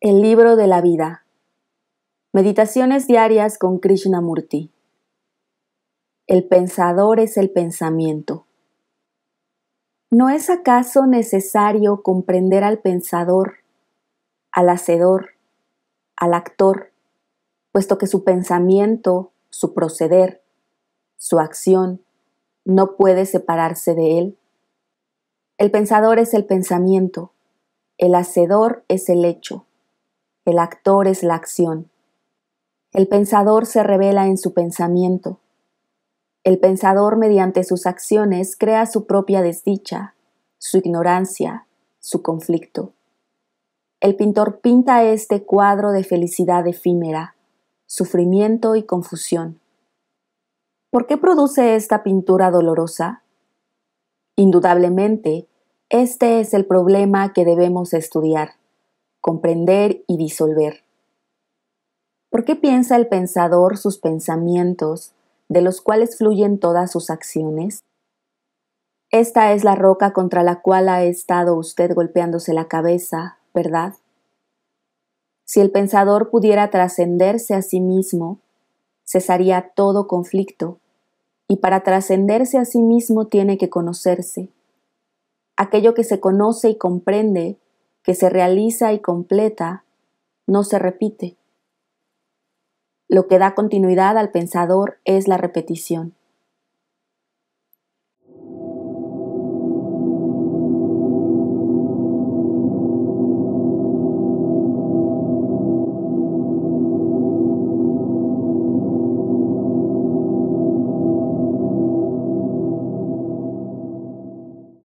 El libro de la vida. Meditaciones diarias con Krishnamurti. El pensador es el pensamiento. ¿No es acaso necesario comprender al pensador, al hacedor, al actor, puesto que su pensamiento, su proceder, su acción, no puede separarse de él? El pensador es el pensamiento, el hacedor es el hecho, el actor es la acción. El pensador se revela en su pensamiento. El pensador mediante sus acciones crea su propia desdicha, su ignorancia, su conflicto. El pintor pinta este cuadro de felicidad efímera, sufrimiento y confusión. ¿Por qué produce esta pintura dolorosa? Indudablemente, este es el problema que debemos estudiar comprender y disolver. ¿Por qué piensa el pensador sus pensamientos, de los cuales fluyen todas sus acciones? Esta es la roca contra la cual ha estado usted golpeándose la cabeza, ¿verdad? Si el pensador pudiera trascenderse a sí mismo, cesaría todo conflicto, y para trascenderse a sí mismo tiene que conocerse. Aquello que se conoce y comprende que se realiza y completa no se repite. Lo que da continuidad al pensador es la repetición.